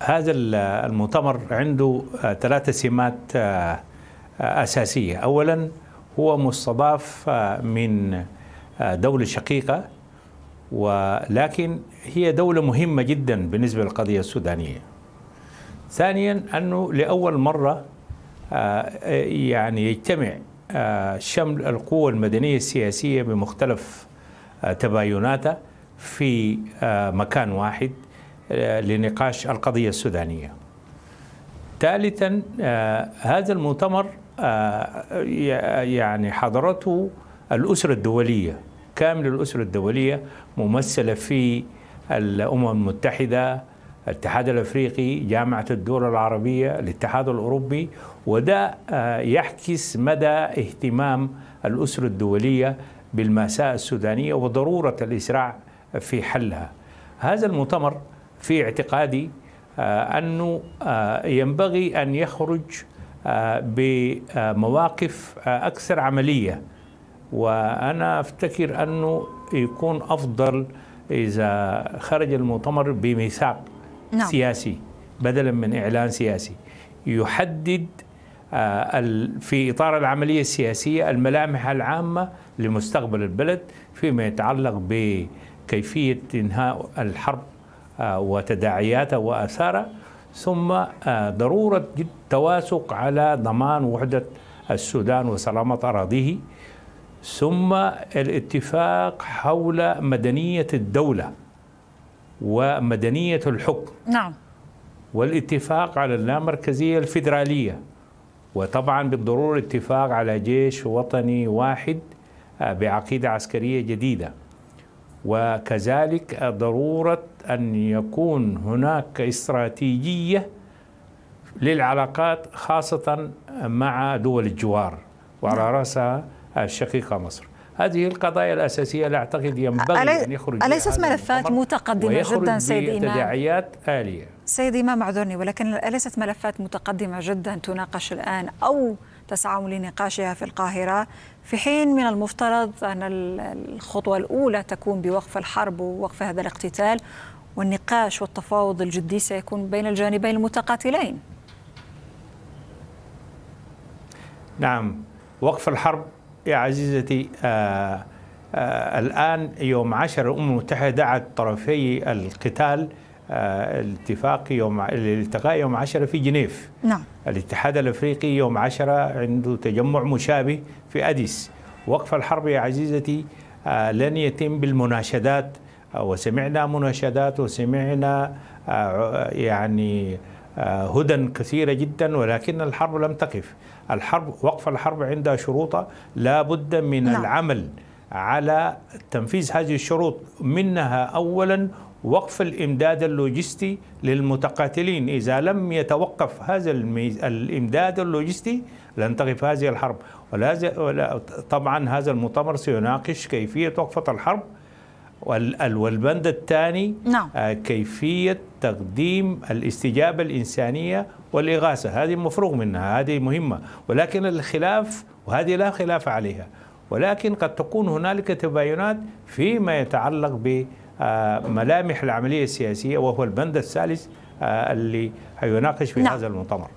هذا المؤتمر عنده ثلاثة سمات آه، آه، أساسية أولا هو مستضاف آه، من دولة شقيقة ولكن هي دولة مهمة جدا بالنسبة للقضية السودانية ثانيا أنه لأول مرة يعني يجتمع شمل القوى المدنية السياسية بمختلف تبايناتها في آه، مكان واحد آه، لنقاش القضية السودانية ثالثا آه، هذا المؤتمر يعني حضرته الأسرة الدولية كامل الأسرة الدولية ممثلة في الأمم المتحدة الاتحاد الافريقي، جامعه الدول العربيه، الاتحاد الاوروبي وده يعكس مدى اهتمام الاسره الدوليه بالماساه السودانيه وضروره الاسراع في حلها هذا المؤتمر في اعتقادي آه، أنه آه، ينبغي أن يخرج آه، بمواقف أكثر عملية وأنا أفتكر أنه يكون أفضل إذا خرج المؤتمر بميثاق نعم. سياسي بدلا من إعلان سياسي يحدد في إطار العملية السياسية الملامح العامة لمستقبل البلد فيما يتعلق ب كيفية إنهاء الحرب آه، وتداعياتها وآثارها ثم آه، ضرورة التواسق على ضمان وحدة السودان وسلامة أراضيه ثم الاتفاق حول مدنية الدولة ومدنية الحكم نعم والاتفاق على اللامركزية الفيدرالية وطبعا بالضرورة اتفاق على جيش وطني واحد آه، بعقيدة عسكرية جديدة وكذلك ضروره ان يكون هناك استراتيجيه للعلاقات خاصه مع دول الجوار وعلى راسها الشقيقه مصر هذه القضايا الأساسية لا أعتقد ينبغي ألي... أن يخرج أليست ملفات متقدمة جدا سيد إمام تداعيات آلية سيد إمام اعذرني ولكن أليست ملفات متقدمة جدا تناقش الآن أو تسعون لنقاشها في القاهرة في حين من المفترض أن الخطوة الأولى تكون بوقف الحرب ووقف هذا الاقتتال والنقاش والتفاوض الجدي سيكون بين الجانبين المتقاتلين نعم وقف الحرب يا عزيزتي آآ آه، آآ آه، الآن يوم عشر الأمم المتحدة دعت طرفي القتال آه، الاتفاق يوم الالتقاء يوم 10 في جنيف نعم الاتحاد الافريقي يوم 10 عنده تجمع مشابه في اديس وقف الحرب يا عزيزتي لن يتم بالمناشدات وسمعنا مناشدات وسمعنا يعني آه، هدى كثيرة جدا ولكن الحرب لم تقف الحرب وقف الحرب عندها شروط لا بد من نعم. العمل على تنفيذ هذه الشروط منها أولا وقف الإمداد اللوجستي للمتقاتلين إذا لم يتوقف هذا الإمداد اللوجستي لن تقف هذه الحرب ولا طبعا هذا المؤتمر سيناقش كيفية وقفة الحرب والبند الثاني نعم. آه، كيفية تقديم الاستجابة الإنسانية والإغاثة هذه مفروغ منها هذه مهمة ولكن الخلاف وهذه لا خلاف عليها ولكن قد تكون هنالك تباينات فيما يتعلق بملامح آه، العملية السياسية وهو البند الثالث آه، اللي هيناقش في نعم. هذا المؤتمر